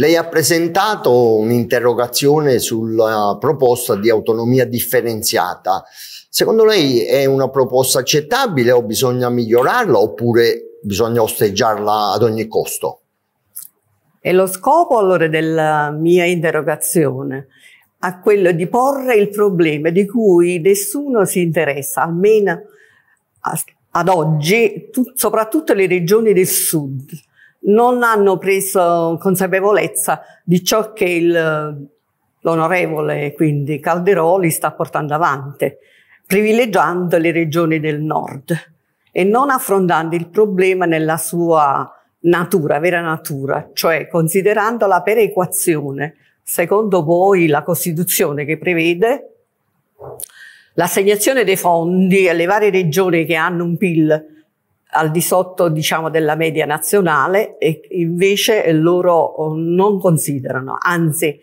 Lei ha presentato un'interrogazione sulla proposta di autonomia differenziata. Secondo lei è una proposta accettabile o bisogna migliorarla oppure bisogna osteggiarla ad ogni costo? E lo scopo allora della mia interrogazione è quello di porre il problema di cui nessuno si interessa, almeno ad oggi, soprattutto le regioni del sud non hanno preso consapevolezza di ciò che l'onorevole quindi Calderoli sta portando avanti, privilegiando le regioni del nord e non affrontando il problema nella sua natura, vera natura, cioè considerando la perequazione, secondo voi la Costituzione che prevede l'assegnazione dei fondi alle varie regioni che hanno un PIL al di sotto diciamo, della media nazionale e invece loro eh, non considerano, anzi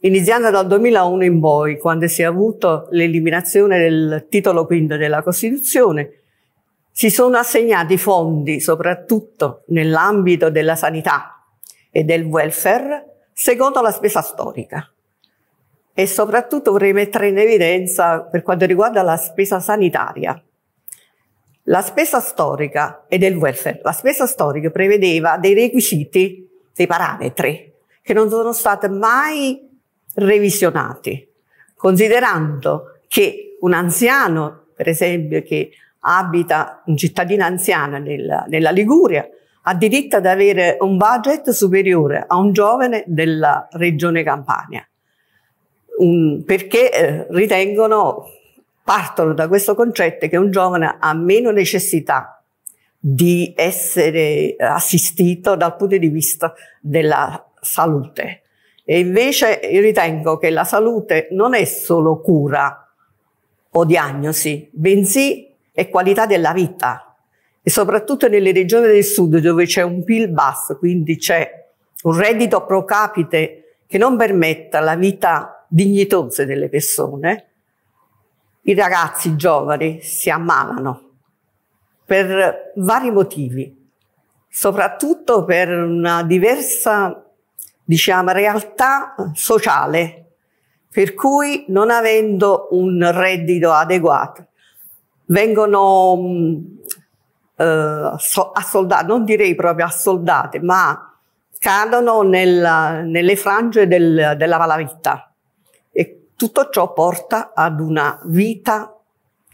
iniziando dal 2001 in poi quando si è avuto l'eliminazione del titolo quinto della Costituzione si sono assegnati fondi soprattutto nell'ambito della sanità e del welfare secondo la spesa storica e soprattutto vorrei mettere in evidenza per quanto riguarda la spesa sanitaria la spesa storica e del welfare, la spesa storica prevedeva dei requisiti, dei parametri, che non sono stati mai revisionati, considerando che un anziano, per esempio, che abita un cittadino anziano nella, nella Liguria, ha diritto ad avere un budget superiore a un giovane della regione Campania, un, perché eh, ritengono partono da questo concetto che un giovane ha meno necessità di essere assistito dal punto di vista della salute. E invece io ritengo che la salute non è solo cura o diagnosi, bensì è qualità della vita. E soprattutto nelle regioni del sud dove c'è un PIL basso, quindi c'è un reddito pro capite che non permetta la vita dignitosa delle persone, i ragazzi giovani si ammalano per vari motivi, soprattutto per una diversa, diciamo, realtà sociale, per cui non avendo un reddito adeguato vengono mh, eh, assoldate, non direi proprio assoldati, ma cadono nella, nelle frange del, della malavita. Tutto ciò porta ad una vita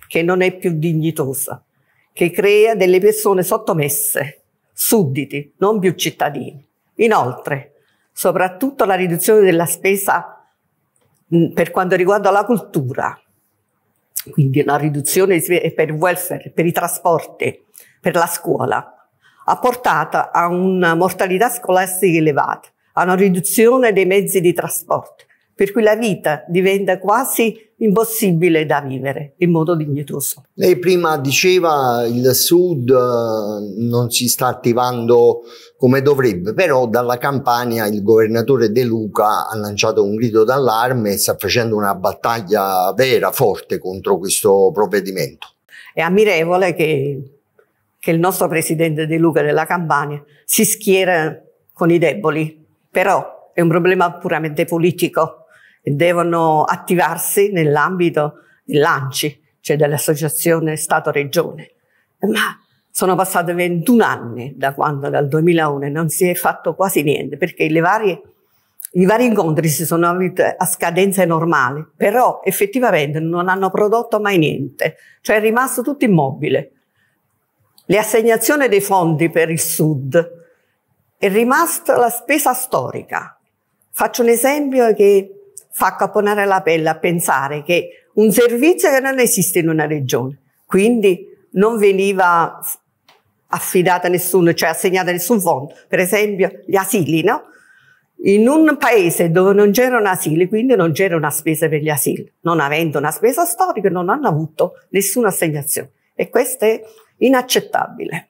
che non è più dignitosa, che crea delle persone sottomesse, sudditi, non più cittadini. Inoltre, soprattutto la riduzione della spesa mm, per quanto riguarda la cultura, quindi una riduzione eh, per il welfare, per i trasporti, per la scuola, ha portato a una mortalità scolastica elevata, a una riduzione dei mezzi di trasporto, per cui la vita diventa quasi impossibile da vivere in modo dignitoso. Lei prima diceva il Sud eh, non si sta attivando come dovrebbe, però dalla campagna il governatore De Luca ha lanciato un grido d'allarme e sta facendo una battaglia vera, forte contro questo provvedimento. È ammirevole che, che il nostro presidente De Luca della campagna si schiera con i deboli, però è un problema puramente politico devono attivarsi nell'ambito dell'ANCI, cioè dell'Associazione Stato-Regione. Ma sono passati 21 anni da quando, dal 2001, non si è fatto quasi niente, perché varie, i vari incontri si sono avuti a scadenze normali, però effettivamente non hanno prodotto mai niente, cioè è rimasto tutto immobile. Le assegnazioni dei fondi per il Sud è rimasta la spesa storica. Faccio un esempio che fa caponare la pelle a pensare che un servizio che non esiste in una regione, quindi non veniva affidata a nessuno, cioè assegnata a nessun fondo, per esempio gli asili, no? In un paese dove non c'erano asili, quindi non c'era una spesa per gli asili, non avendo una spesa storica non hanno avuto nessuna assegnazione e questo è inaccettabile.